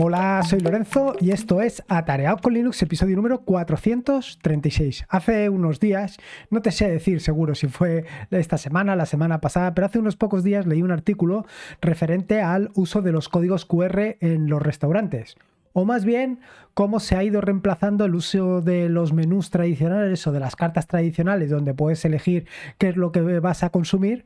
Hola, soy Lorenzo y esto es Atareado con Linux, episodio número 436. Hace unos días, no te sé decir seguro si fue esta semana, la semana pasada, pero hace unos pocos días leí un artículo referente al uso de los códigos QR en los restaurantes o más bien cómo se ha ido reemplazando el uso de los menús tradicionales o de las cartas tradicionales donde puedes elegir qué es lo que vas a consumir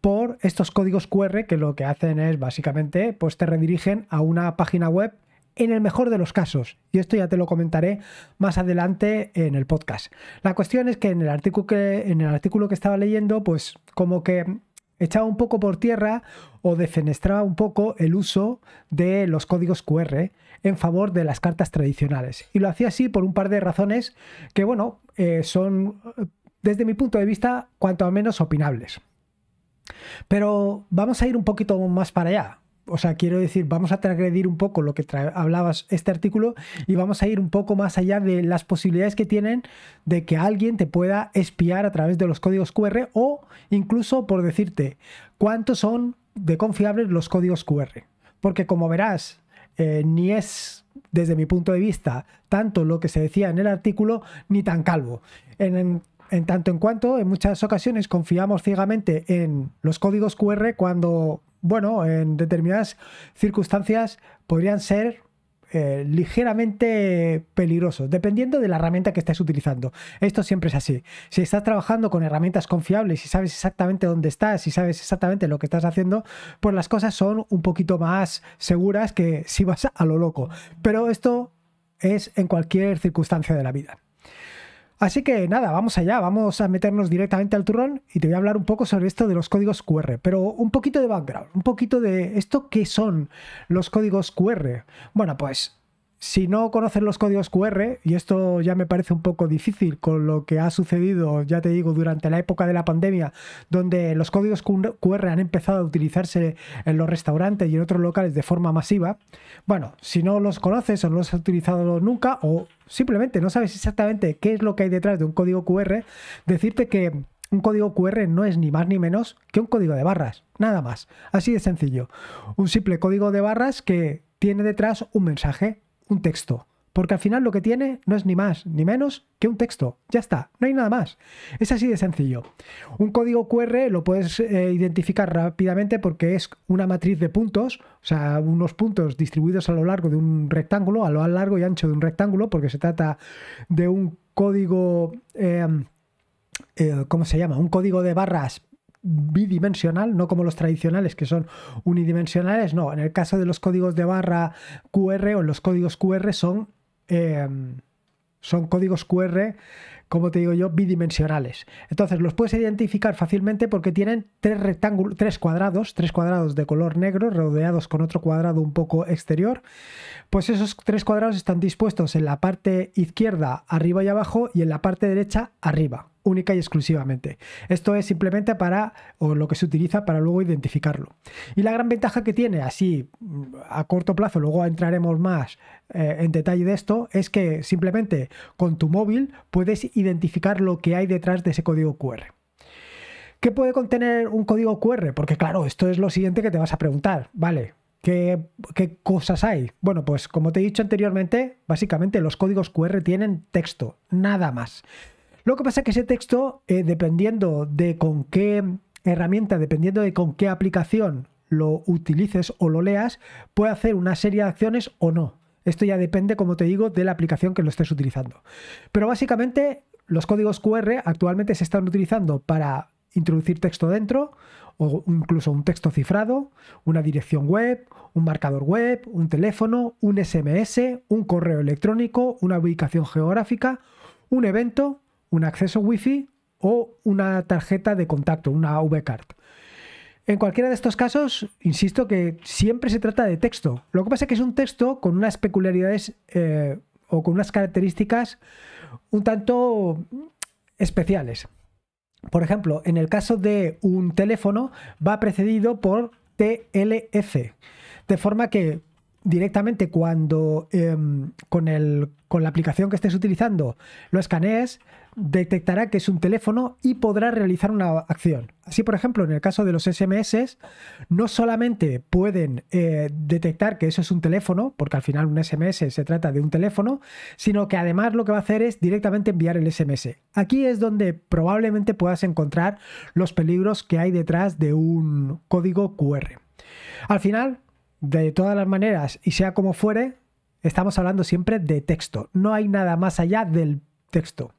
por estos códigos QR que lo que hacen es básicamente pues te redirigen a una página web en el mejor de los casos. Y esto ya te lo comentaré más adelante en el podcast. La cuestión es que en el artículo que, en el artículo que estaba leyendo, pues como que echaba un poco por tierra o defenestraba un poco el uso de los códigos QR en favor de las cartas tradicionales. Y lo hacía así por un par de razones que, bueno, eh, son, desde mi punto de vista, cuanto al menos opinables. Pero vamos a ir un poquito más para allá. O sea, quiero decir, vamos a transgredir un poco lo que hablabas este artículo y vamos a ir un poco más allá de las posibilidades que tienen de que alguien te pueda espiar a través de los códigos QR o incluso por decirte cuántos son de confiables los códigos QR. Porque como verás, eh, ni es, desde mi punto de vista, tanto lo que se decía en el artículo, ni tan calvo. En, en, en tanto en cuanto, en muchas ocasiones confiamos ciegamente en los códigos QR cuando, bueno, en determinadas circunstancias podrían ser eh, ligeramente peligrosos, dependiendo de la herramienta que estés utilizando. Esto siempre es así. Si estás trabajando con herramientas confiables, y sabes exactamente dónde estás, y sabes exactamente lo que estás haciendo, pues las cosas son un poquito más seguras que si vas a lo loco. Pero esto es en cualquier circunstancia de la vida. Así que nada, vamos allá, vamos a meternos directamente al turrón y te voy a hablar un poco sobre esto de los códigos QR, pero un poquito de background, un poquito de esto que son los códigos QR. Bueno, pues si no conoces los códigos QR, y esto ya me parece un poco difícil con lo que ha sucedido, ya te digo, durante la época de la pandemia, donde los códigos QR han empezado a utilizarse en los restaurantes y en otros locales de forma masiva, bueno, si no los conoces o no los has utilizado nunca o simplemente no sabes exactamente qué es lo que hay detrás de un código QR, decirte que un código QR no es ni más ni menos que un código de barras, nada más, así de sencillo. Un simple código de barras que tiene detrás un mensaje un texto. Porque al final lo que tiene no es ni más ni menos que un texto. Ya está, no hay nada más. Es así de sencillo. Un código QR lo puedes eh, identificar rápidamente porque es una matriz de puntos, o sea, unos puntos distribuidos a lo largo de un rectángulo, a lo largo y ancho de un rectángulo, porque se trata de un código... Eh, eh, ¿Cómo se llama? Un código de barras bidimensional, no como los tradicionales que son unidimensionales, no, en el caso de los códigos de barra QR o los códigos QR son, em, son códigos QR, como te digo yo, bidimensionales. Entonces los puedes identificar fácilmente porque tienen tres, rectángulos, tres cuadrados, tres cuadrados de color negro rodeados con otro cuadrado un poco exterior, pues esos tres cuadrados están dispuestos en la parte izquierda arriba y abajo y en la parte derecha arriba única y exclusivamente. Esto es simplemente para, o lo que se utiliza para luego identificarlo. Y la gran ventaja que tiene, así mm, a corto plazo, luego entraremos más eh, en detalle de esto, es que simplemente con tu móvil puedes identificar lo que hay detrás de ese código QR. ¿Qué puede contener un código QR? Porque claro, esto es lo siguiente que te vas a preguntar, ¿vale? ¿Qué, ¿Qué, cosas hay? Bueno, pues como te he dicho anteriormente, básicamente los códigos QR tienen texto, nada más. Lo que pasa es que ese texto, eh, dependiendo de con qué herramienta, dependiendo de con qué aplicación lo utilices o lo leas, puede hacer una serie de acciones o no. Esto ya depende, como te digo, de la aplicación que lo estés utilizando. Pero básicamente los códigos QR actualmente se están utilizando para introducir texto dentro o incluso un texto cifrado, una dirección web, un marcador web, un teléfono, un SMS, un correo electrónico, una ubicación geográfica, un evento, un acceso wifi o una tarjeta de contacto, una V-Card. En cualquiera de estos casos, insisto que siempre se trata de texto. Lo que pasa es que es un texto con unas peculiaridades eh, o con unas características un tanto especiales. Por ejemplo, en el caso de un teléfono va precedido por TLF, de forma que directamente cuando em, con, con la aplicación que estés utilizando lo escanees, detectará que es un teléfono y podrá realizar una acción. Así, por ejemplo, en el caso de los SMS, no solamente pueden eh, detectar que eso es un teléfono, porque al final un SMS se trata de un teléfono, sino que además lo que va a hacer es directamente enviar el SMS. Aquí es donde probablemente puedas encontrar los peligros que hay detrás de un código QR. Al final, de todas las maneras y sea como fuere, estamos hablando siempre de texto. No hay nada más allá del texto.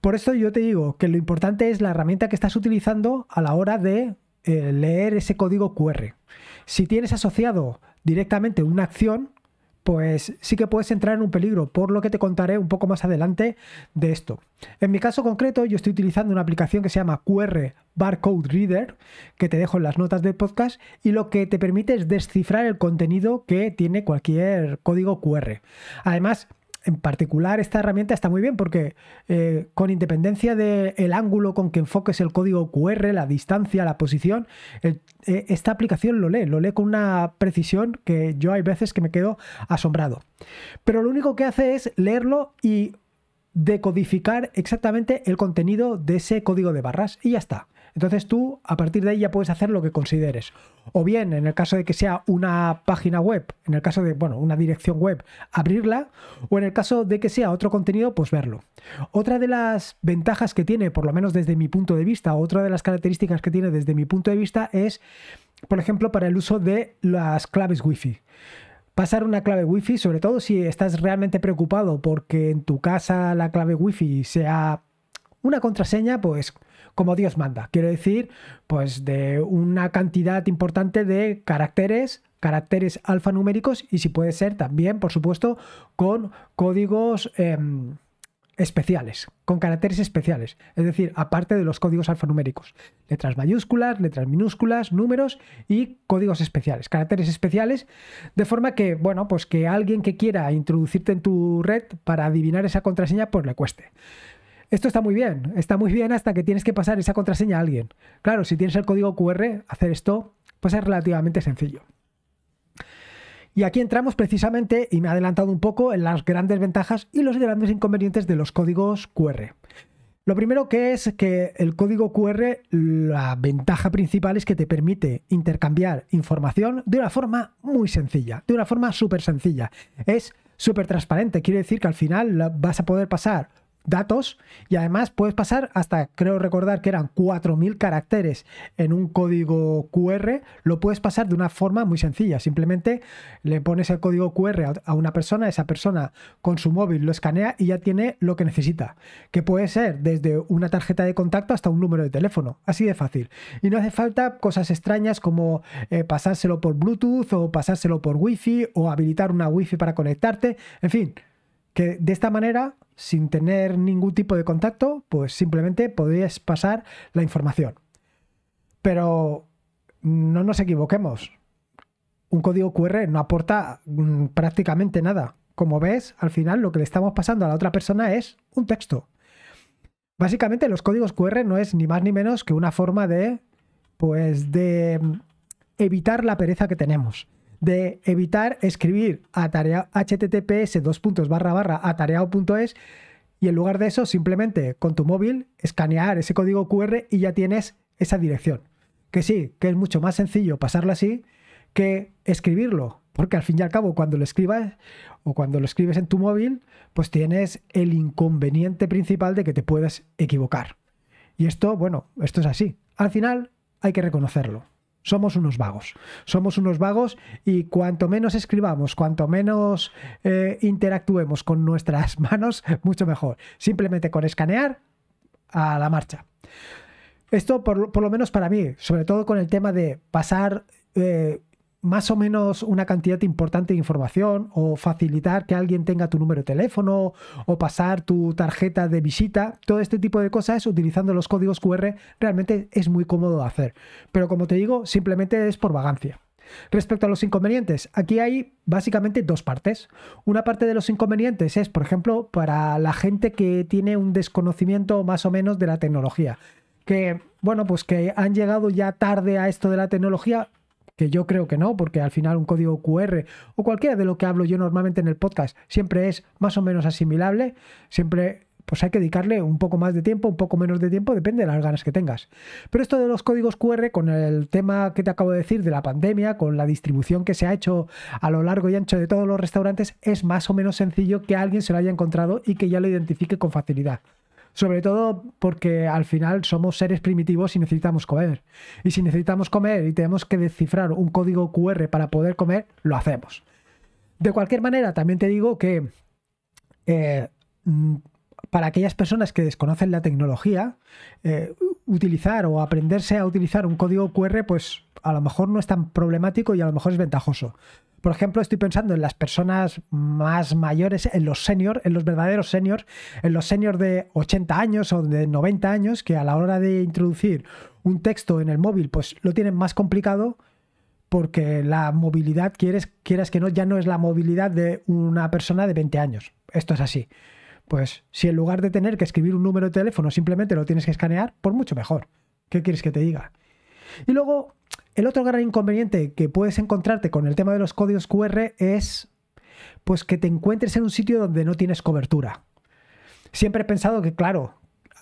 Por esto yo te digo que lo importante es la herramienta que estás utilizando a la hora de eh, leer ese código QR. Si tienes asociado directamente una acción, pues sí que puedes entrar en un peligro, por lo que te contaré un poco más adelante de esto. En mi caso concreto, yo estoy utilizando una aplicación que se llama QR barcode reader que te dejo en las notas del podcast y lo que te permite es descifrar el contenido que tiene cualquier código QR. Además, en particular esta herramienta está muy bien porque eh, con independencia del ángulo con que enfoques el código QR, la distancia, la posición, eh, esta aplicación lo lee, lo lee con una precisión que yo hay veces que me quedo asombrado. Pero lo único que hace es leerlo y decodificar exactamente el contenido de ese código de barras y ya está. Entonces tú a partir de ahí ya puedes hacer lo que consideres. O bien, en el caso de que sea una página web, en el caso de, bueno, una dirección web, abrirla, o en el caso de que sea otro contenido, pues verlo. Otra de las ventajas que tiene, por lo menos desde mi punto de vista, otra de las características que tiene desde mi punto de vista es, por ejemplo, para el uso de las claves Wi-Fi pasar una clave wifi, sobre todo si estás realmente preocupado porque en tu casa la clave wifi sea una contraseña, pues, como Dios manda. Quiero decir, pues, de una cantidad importante de caracteres caracteres alfanuméricos y si puede ser también, por supuesto, con códigos em, especiales, con caracteres especiales, es decir, aparte de los códigos alfanuméricos, letras mayúsculas, letras minúsculas, números y códigos especiales, caracteres especiales, de forma que, bueno, pues que alguien que quiera introducirte en tu red para adivinar esa contraseña, pues le cueste esto está muy bien, está muy bien hasta que tienes que pasar esa contraseña a alguien. Claro, si tienes el código QR, hacer esto puede ser relativamente sencillo. Y aquí entramos precisamente, y me he adelantado un poco, en las grandes ventajas y los grandes inconvenientes de los códigos QR. Lo primero que es que el código QR, la ventaja principal es que te permite intercambiar información de una forma muy sencilla, de una forma súper sencilla. Es súper transparente, quiere decir que al final vas a poder pasar datos y además puedes pasar hasta, creo recordar que eran 4.000 caracteres en un código QR, lo puedes pasar de una forma muy sencilla, simplemente le pones el código QR a una persona, esa persona con su móvil lo escanea y ya tiene lo que necesita, que puede ser desde una tarjeta de contacto hasta un número de teléfono, así de fácil. Y no hace falta cosas extrañas como eh, pasárselo por Bluetooth o pasárselo por Wi-Fi o habilitar una Wi-Fi para conectarte, en fin que de esta manera, sin tener ningún tipo de contacto, pues simplemente podrías pasar la información. Pero no nos equivoquemos. Un código QR no aporta mm, prácticamente nada. Como ves, al final lo que le estamos pasando a la otra persona es un texto. Básicamente los códigos QR no es ni más ni menos que una forma de, pues, de mm, evitar la pereza que tenemos de evitar escribir tarea https dos puntos barra barra atareado.es y en lugar de eso simplemente con tu móvil escanear ese código QR y ya tienes esa dirección. Que sí, que es mucho más sencillo pasarlo así que escribirlo, porque al fin y al cabo cuando lo escribas o cuando lo escribes en tu móvil, pues tienes el inconveniente principal de que te puedas equivocar. Y esto, bueno, esto es así. Al final hay que reconocerlo somos unos vagos. Somos unos vagos y cuanto menos escribamos, cuanto menos eh, interactuemos con nuestras manos, mucho mejor. Simplemente con escanear a la marcha. Esto por, lo menos para mí, sobre todo con el tema de pasar... Eh, más o menos una cantidad importante de información o facilitar que alguien tenga tu número de teléfono o pasar tu tarjeta de visita, todo este tipo de cosas utilizando los códigos QR realmente es muy cómodo de hacer. Pero como te digo, simplemente es por vagancia. Respecto a los inconvenientes, aquí hay básicamente dos partes. Una parte de los inconvenientes es, por ejemplo, para la gente que tiene un desconocimiento más o menos de la tecnología. Que, bueno, pues que han llegado ya tarde a esto de la tecnología, que yo creo que no, porque al final un código QR o cualquiera de lo que hablo yo normalmente en el podcast siempre es más o menos asimilable, siempre pues hay que dedicarle un poco más de tiempo, un poco menos de tiempo, depende de las ganas que tengas. Pero esto de los códigos QR, con el tema que te acabo de decir de la pandemia, con la distribución que se ha hecho a lo largo y ancho de todos los restaurantes, es más o menos sencillo que alguien se lo haya encontrado y que ya lo identifique con facilidad. Sobre todo porque al final somos seres primitivos y necesitamos comer. Y si necesitamos comer y tenemos que descifrar un código QR para poder comer, lo hacemos. De cualquier manera, también te digo que eh, mm, para aquellas personas que desconocen la tecnología, eh, utilizar o aprenderse a utilizar un código QR, pues a lo mejor no es tan problemático y a lo mejor es ventajoso. Por ejemplo, estoy pensando en las personas más mayores, en los seniors en los verdaderos seniors, en los seniors de 80 años o de 90 años, que a la hora de introducir un texto en el móvil, pues lo tienen más complicado porque la movilidad, quieres, quieras que no, ya no es la movilidad de una persona de 20 años. Esto es así. Pues si en lugar de tener que escribir un número de teléfono simplemente lo tienes que escanear, por pues mucho mejor. ¿Qué quieres que te diga? Y luego, el otro gran inconveniente que puedes encontrarte con el tema de los códigos QR es pues que te encuentres en un sitio donde no tienes cobertura. Siempre he pensado que, claro,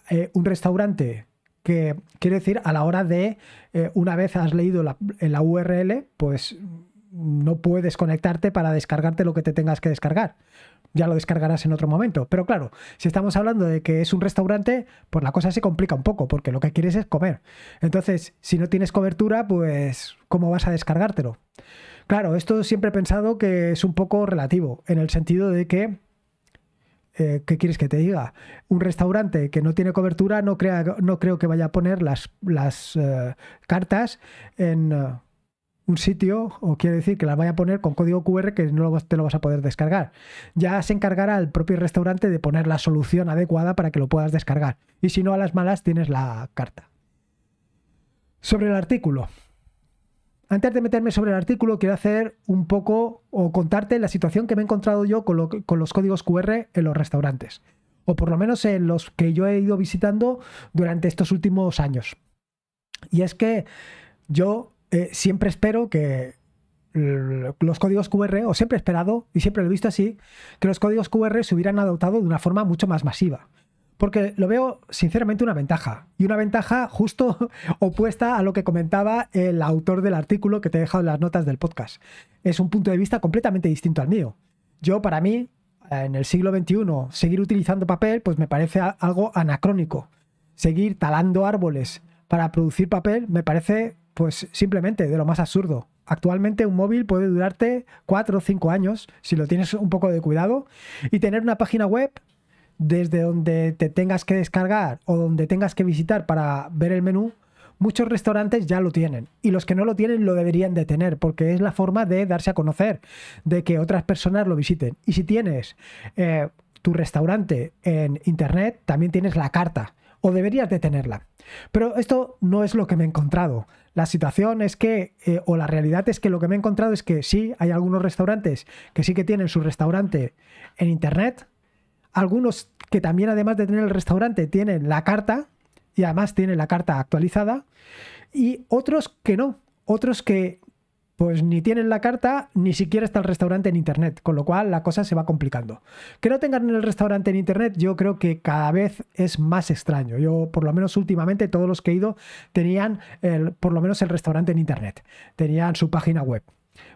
eh, un restaurante que quiere decir a la hora de, eh, una vez has leído la URL, pues no puedes conectarte para descargarte lo que te tengas que descargar ya lo descargarás en otro momento. Pero claro, si estamos hablando de que es un restaurante, pues la cosa se complica un poco, porque lo que quieres es comer. Entonces, si no tienes cobertura, pues ¿cómo vas a descargártelo? Claro, esto siempre he pensado que es un poco relativo, en el sentido de que eh, ¿qué quieres que te diga? Un restaurante que no tiene cobertura no, no creo que vaya a poner las, las eh, cartas en, eh, un sitio o quiere decir que la vaya a poner con código QR que no te lo vas a poder descargar. Ya se encargará el propio restaurante de poner la solución adecuada para que lo puedas descargar. Y si no, a las malas tienes la carta. Sobre el artículo. Antes de meterme sobre el artículo, quiero hacer un poco o contarte la situación que me he encontrado yo con los códigos QR en los restaurantes. O por lo menos en los que yo he ido visitando durante estos últimos años. Y es que yo eh, siempre espero que los códigos QR, o siempre he esperado, y siempre lo he visto así, que los códigos QR se hubieran adoptado de una forma mucho más masiva. Porque lo veo sinceramente una ventaja, y una ventaja justo opuesta a lo que comentaba el autor del artículo que te he dejado en las notas del podcast. Es un punto de vista completamente distinto al mío. Yo, para mí, en el siglo XXI, seguir utilizando papel, pues me parece algo anacrónico. Seguir talando árboles para producir papel me parece pues simplemente de lo más absurdo. Actualmente un móvil puede durarte 4 o 5 años si lo tienes un poco de cuidado y tener una página web desde donde te tengas que descargar o donde tengas que visitar para ver el menú, muchos restaurantes ya lo tienen y los que no lo tienen lo deberían de tener porque es la forma de darse a conocer, de que otras personas lo visiten. Y si tienes eh, tu restaurante en internet, también tienes la carta o deberías de tenerla. Pero esto no es lo que me he encontrado la situación es que, eh, o la realidad es que lo que me he encontrado es que sí, hay algunos restaurantes que sí que tienen su restaurante en internet, algunos que también además de tener el restaurante tienen la carta y además tienen la carta actualizada, y otros que no, otros que pues ni tienen la carta, ni siquiera está el restaurante en internet, con lo cual la cosa se va complicando. Que no tengan el restaurante en internet, yo creo que cada vez es más extraño. Yo, por lo menos últimamente, todos los que he ido tenían por lo menos el restaurante en internet, tenían su página web.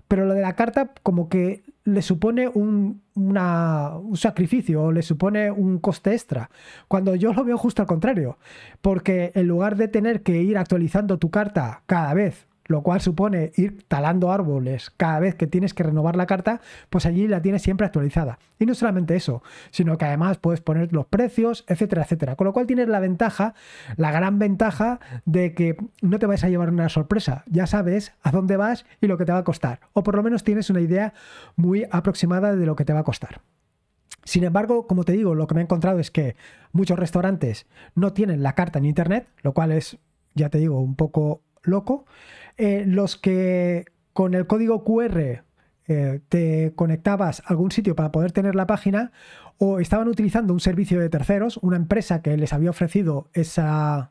Pero lo de la carta, como que le supone un, un sacrificio o le supone un coste extra, cuando yo lo veo justo al contrario, porque en lugar de tener que ir actualizando tu carta cada vez lo cual supone ir talando árboles cada vez que tienes que renovar la carta, pues allí la tienes siempre actualizada. Y no solamente eso, sino que además puedes poner los precios, etcétera, etcétera. Con lo cual tienes la ventaja, la gran ventaja de que no te vais a llevar una sorpresa. Ya sabes a dónde vas y lo que te va a costar. O por lo menos tienes una idea muy aproximada de lo que te va a costar. Sin embargo, como te digo, lo que me he encontrado es que muchos restaurantes no tienen la carta en internet, lo cual es, ya te digo, un poco loco. Eh, los que con el código QR eh, te conectabas a algún sitio para poder tener la página o estaban utilizando un servicio de terceros, una empresa que les había ofrecido esa,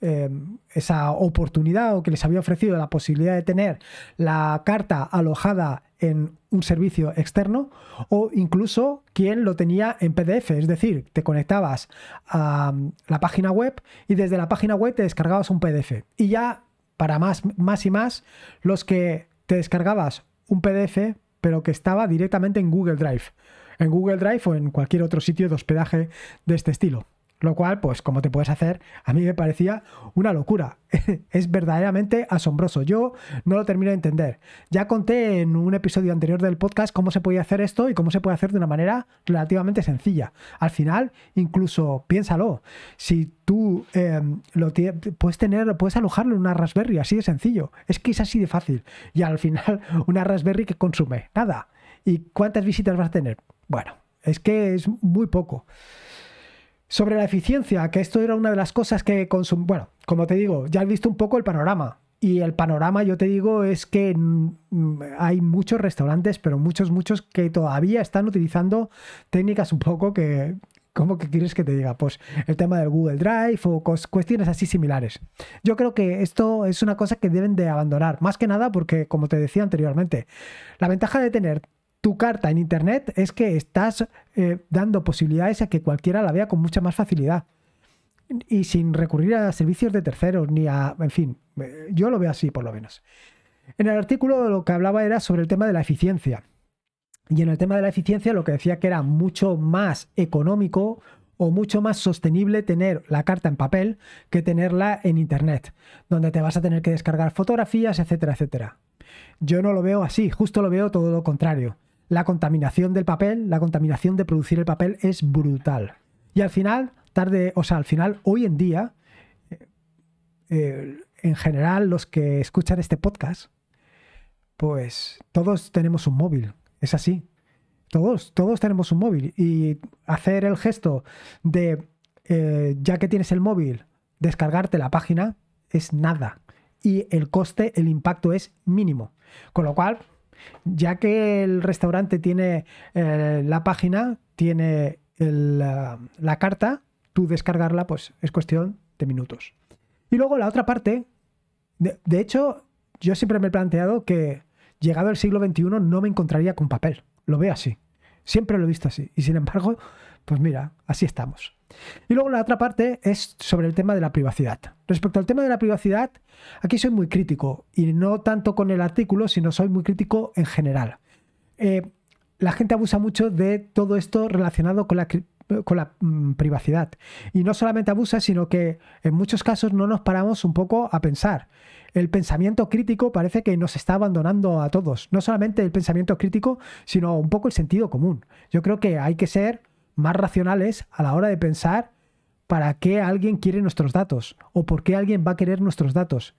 em, esa oportunidad o que les había ofrecido la posibilidad de tener la carta alojada en un servicio externo o incluso quien lo tenía en PDF, es decir, te conectabas a la página web y desde la página web te descargabas un PDF y ya para más, y más los que te descargabas un PDF, pero que estaba directamente en Google Drive. En Google Drive o en cualquier otro sitio de hospedaje de este estilo. Lo cual, pues como te puedes hacer, a mí me parecía una locura. es verdaderamente asombroso. Yo no lo termino de entender. Ya conté en un episodio anterior del podcast cómo se podía hacer esto y cómo se puede hacer de una manera relativamente sencilla. Al final, incluso piénsalo. Si tú em, lo puedes tener, puedes alojarlo en una Raspberry, así de sencillo. Es que es así de fácil. Y al final, una Raspberry que consume nada. ¿Y cuántas visitas vas a tener? Bueno, es que es muy poco. Sobre la eficiencia, que esto era una de las cosas que Bueno, como te digo, ya has visto un poco el panorama. Y el panorama, yo te digo, es que mm, hay muchos restaurantes, pero muchos, muchos que todavía están utilizando técnicas un poco que, ¿cómo que quieres que te diga? Pues el tema del Google Drive o cuestiones así similares. Yo creo que esto es una cosa que deben de abandonar, más que nada porque, como te decía anteriormente, la ventaja de tener tu carta en Internet es que estás eh, dando posibilidades a que cualquiera la vea con mucha más facilidad y sin recurrir a servicios de terceros ni a, en fin, eh, yo lo veo así por lo menos. En el artículo lo que hablaba era sobre el tema de la eficiencia. Y en el tema de la eficiencia lo que decía que era mucho más económico o mucho más sostenible tener la carta en papel que tenerla en internet, donde te vas a tener que descargar fotografías, etcétera, etcétera. Yo no lo veo así, justo lo veo todo lo contrario la contaminación del papel, la contaminación de producir el papel es brutal. Y al final, tarde, o sea, al final, hoy en día, eh, eh, en general, los que escuchan este podcast, pues todos tenemos un móvil, es así. Todos, todos tenemos un móvil. Y hacer el gesto de, eh, ya que tienes el móvil, descargarte la página, es nada. Y el coste, el impacto es mínimo. Con lo cual, ya que el restaurante tiene eh, la página, tiene la, carta, tú descargarla, pues es cuestión de minutos. Y luego la otra parte, de, hecho, yo siempre me he planteado que llegado el siglo XXI no me encontraría con papel. Lo veo así. Siempre lo he visto así. Y sin embargo, pues mira, así estamos. Y luego la otra parte es sobre el tema de la privacidad. Respecto al tema de la privacidad, aquí soy muy crítico, y no tanto con el artículo, sino soy muy crítico en general. Eh, la gente abusa mucho de todo esto relacionado con la, mm, privacidad. Y no solamente abusa, sino que en muchos casos no nos paramos un poco a pensar. El pensamiento crítico parece que nos está abandonando a todos. No solamente el pensamiento crítico, sino un poco el sentido común. Yo creo que hay que ser más racionales a la hora de pensar para qué alguien quiere nuestros datos o por qué alguien va a querer nuestros datos.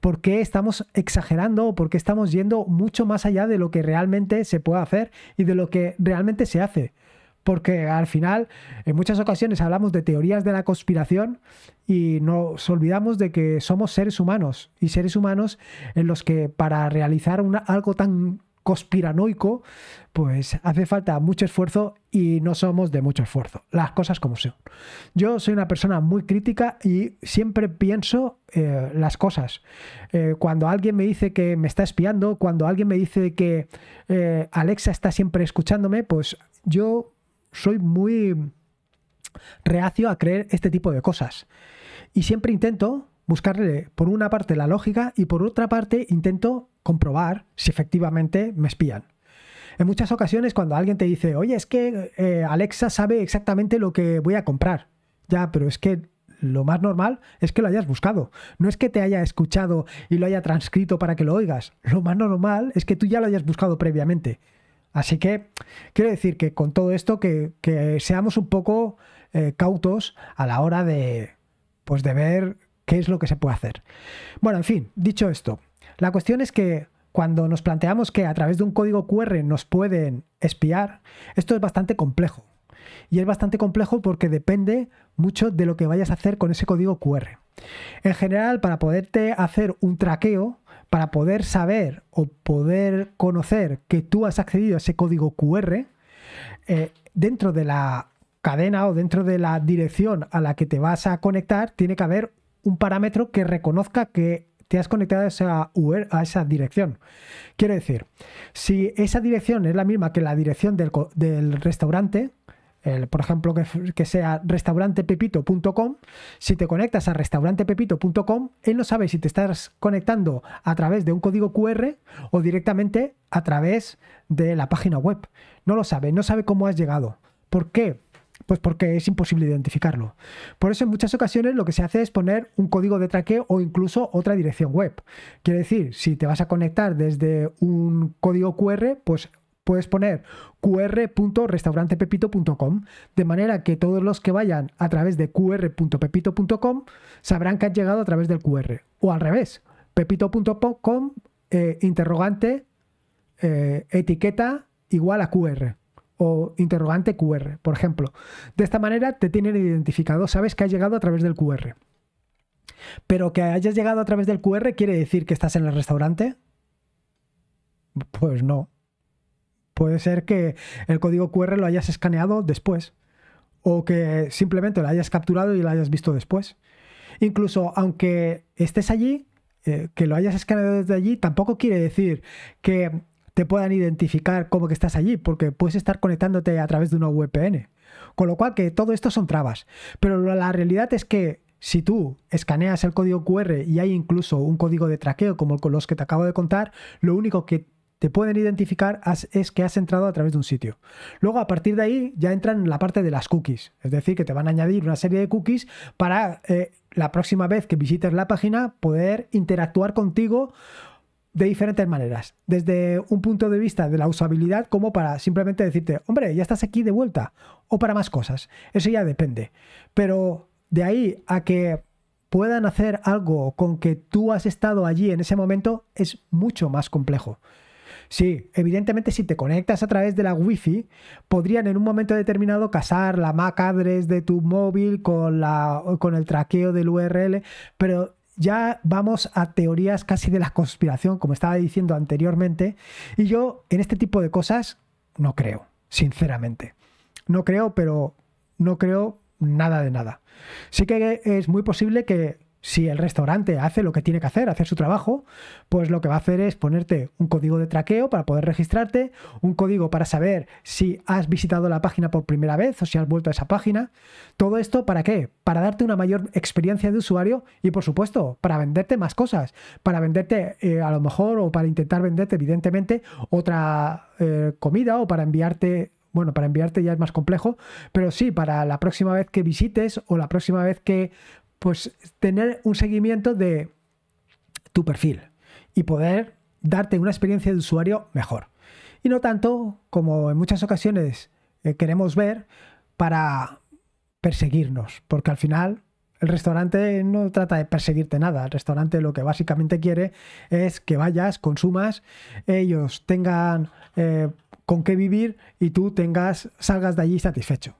¿Por qué estamos exagerando o por qué estamos yendo mucho más allá de lo que realmente se puede hacer y de lo que realmente se hace? Porque al final, en muchas ocasiones hablamos de teorías de la conspiración y nos olvidamos de que somos seres humanos y seres humanos en los que para realizar algo tan conspiranoico, pues hace falta mucho esfuerzo y no somos de mucho esfuerzo, las cosas como son. Yo soy una persona muy crítica y siempre pienso eh, las cosas. Eh, cuando alguien me dice que me está espiando, cuando alguien me dice que eh, Alexa está siempre escuchándome, pues yo soy muy reacio a creer este tipo de cosas. Y siempre intento buscarle por una parte la lógica y por otra parte intento comprobar si efectivamente me espían. En muchas ocasiones cuando alguien te dice, oye, es que eh, Alexa sabe exactamente lo que voy a comprar. Ya, pero es que lo más normal es que lo hayas buscado. No es que te haya escuchado y lo haya transcrito para que lo oigas. Lo más normal es que tú ya lo hayas buscado previamente. Así que quiero decir que con todo esto que, seamos un poco eh, cautos a la hora de, pues de ver qué es lo que se puede hacer. Bueno, en fin, dicho esto, la cuestión es que cuando nos planteamos que a través de un código QR nos pueden espiar, esto es bastante complejo. Y es bastante complejo porque depende mucho de lo que vayas a hacer con ese código QR. En general, para poderte hacer un traqueo, para poder saber o poder conocer que tú has accedido a ese código QR, eh, dentro de la cadena o dentro de la dirección a la que te vas a conectar, tiene que haber un parámetro que reconozca que te has conectado a esa e a esa dirección. Quiero decir, si esa dirección es la misma que la dirección del, restaurante, por ejemplo, que, que sea restaurantepepito.com, si te conectas a restaurantepepito.com, él no sabe si te estás conectando a través de un código QR e o directamente a través de la página web. No lo sabe, no sabe cómo has llegado. ¿Por qué? Pues porque es imposible identificarlo. Por eso en muchas ocasiones lo que se hace es poner un código de traqueo o incluso otra dirección web. Quiere decir, si te vas a conectar desde un código QR, pues puedes poner qr.restaurantepepito.com, de manera que todos los que vayan a través de qr.pepito.com sabrán que han llegado a través del QR. O al revés, pepito.com eh, interrogante eh, etiqueta igual a QR o interrogante QR, por ejemplo. De esta manera te tienen identificado, sabes que has llegado a través del QR. Pero que hayas llegado a través del QR quiere decir que estás en el restaurante. Pues no. Puede ser que el código QR lo hayas escaneado después. O que simplemente lo hayas capturado y lo hayas visto después. Incluso aunque estés allí, eh, que lo hayas escaneado desde allí, tampoco quiere decir que te puedan identificar como que estás allí, porque puedes estar conectándote a través de una VPN. Con lo cual que todo esto son trabas. Pero la realidad es que si tú escaneas el código QR y hay incluso un código de traqueo como los que te acabo de contar, lo único que te pueden identificar es que has entrado a través de un sitio. Luego, a partir de ahí, ya entran en la parte de las cookies. Es decir, que te van a añadir una serie de cookies para eh, la próxima vez que visites la página poder interactuar contigo de diferentes maneras, desde un punto de vista de la usabilidad como para simplemente decirte, hombre, ya estás aquí de vuelta, o para más cosas, eso ya depende. Pero de ahí a que puedan hacer algo con que tú has estado allí en ese momento es mucho más complejo. Sí, evidentemente si te conectas a través de la Wi-Fi, podrían en un momento determinado casar la MAC address de tu móvil con, la, con el traqueo del URL, pero ya vamos a teorías casi de la conspiración, como estaba diciendo anteriormente, y yo en este tipo de cosas no creo, sinceramente. No creo, pero no creo nada de nada. Sí que es muy posible que si el restaurante hace lo que tiene que hacer, hacer su trabajo, pues lo que va a hacer es ponerte un código de traqueo para poder registrarte, un código para saber si has visitado la página por primera vez o si has vuelto a esa página. Todo esto para qué? Para darte una mayor experiencia de usuario y por supuesto para venderte más cosas, para venderte eh, a lo mejor o para intentar venderte evidentemente otra eh, comida o para enviarte bueno, para enviarte ya es más complejo, pero sí, para la próxima vez que visites o la próxima vez que pues tener un seguimiento de tu perfil y poder darte una experiencia de usuario mejor. Y no tanto como en muchas ocasiones eh, queremos ver para perseguirnos, porque al final el restaurante no trata de perseguirte nada, el restaurante lo que básicamente quiere es que vayas, consumas, ellos tengan eh, con qué vivir y tú tengas, salgas de allí satisfecho.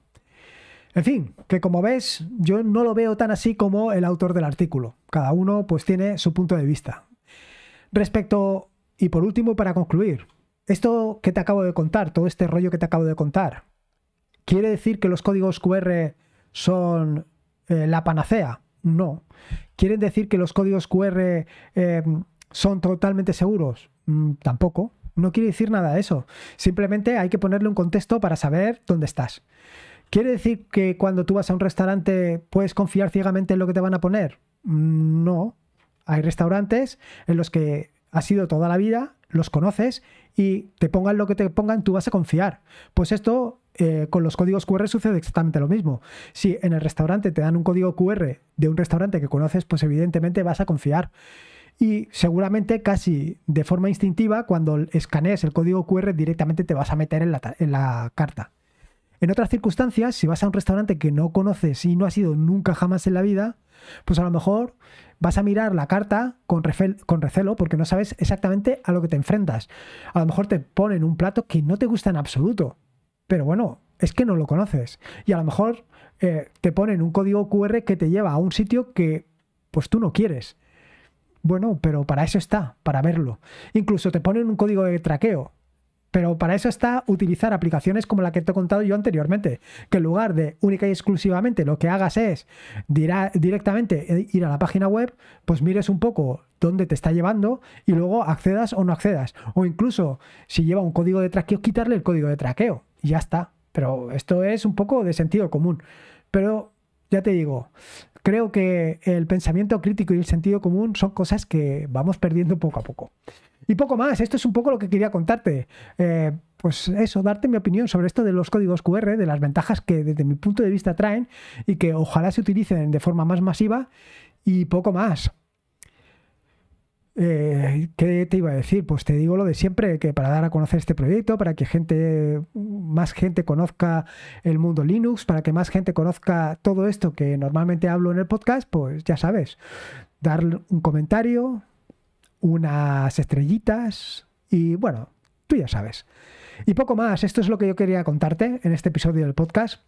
En fin, que como ves, yo no lo veo tan así como el autor del artículo. Cada uno pues tiene su punto de vista. Respecto, y por último, para concluir, esto que te acabo de contar, todo este rollo que te acabo de contar, ¿quiere decir que los códigos QR son eh, la panacea? No. ¿Quieren decir que los códigos QR eh, son totalmente seguros? Mm, tampoco. No quiere decir nada de eso. Simplemente hay que ponerle un contexto para saber dónde estás. ¿Quiere decir que cuando tú vas a un restaurante puedes confiar ciegamente en lo que te van a poner? Mm, no. Hay restaurantes en los que has ido toda la vida, los conoces y te pongan lo que te pongan, tú vas a confiar. Pues esto eh, con los códigos QR sucede exactamente lo mismo. Si en el restaurante te dan un código QR de un restaurante que conoces, pues evidentemente vas a confiar. Y seguramente casi de forma instintiva, cuando escanees el código QR, directamente te vas a meter en la carta. En otras circunstancias, si vas a un restaurante que no conoces y no has ido nunca jamás en la vida, pues a lo mejor vas a mirar la carta con, recelo porque no sabes exactamente a lo que te enfrentas. A lo mejor te ponen un plato que no te gusta en absoluto, pero bueno, es que no lo conoces. Y a lo mejor eh, te ponen un código QR que te lleva a un sitio que pues tú no quieres. Bueno, pero para eso está, para verlo. Incluso te ponen un código de traqueo pero para eso está utilizar aplicaciones como la que te he contado yo anteriormente, que en lugar de única y exclusivamente lo que hagas es dirá, directamente eh, ir a la página web, pues mires un poco dónde te está llevando y luego accedas o no accedas. O incluso si lleva un código de traqueo, quitarle el código de traqueo. Y ya está. Pero esto es un poco de sentido común. Pero ya te digo, creo que el pensamiento crítico y el sentido común son cosas que vamos perdiendo poco a poco. Y poco más, esto es un poco lo que quería contarte. Eh, pues eso, darte mi opinión sobre esto de los códigos QR, de las ventajas que desde mi punto de vista traen y que ojalá se utilicen de forma más masiva y poco más. Eh, ¿Qué te iba a decir? Pues te digo lo de siempre, que para dar a conocer este proyecto, para que gente, más gente conozca el mundo Linux, para que más gente conozca todo esto que normalmente hablo en el podcast, pues ya sabes, dar un comentario, unas estrellitas y bueno, tú ya sabes. Y poco más, esto es lo que yo quería contarte en este episodio del podcast.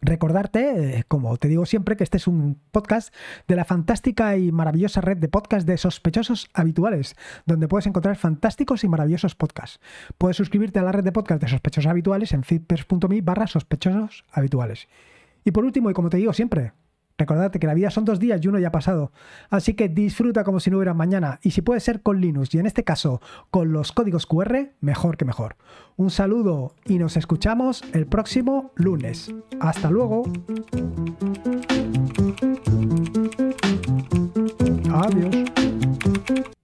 Recordarte, eh, como te digo siempre, que este es un podcast de la fantástica y maravillosa red de podcasts de sospechosos habituales, donde puedes encontrar fantásticos y maravillosos podcasts. Puedes suscribirte a la red de podcasts de sospechosos habituales en fitpers.me barra sospechosos habituales. Y por último, y como te digo siempre, Recordate que la vida son dos días y uno ya ha pasado. Así que disfruta como si no hubiera mañana. Y si puede ser con Linux y en este caso con los códigos QR, mejor que mejor. Un saludo y nos escuchamos el próximo lunes. Hasta luego. Adiós.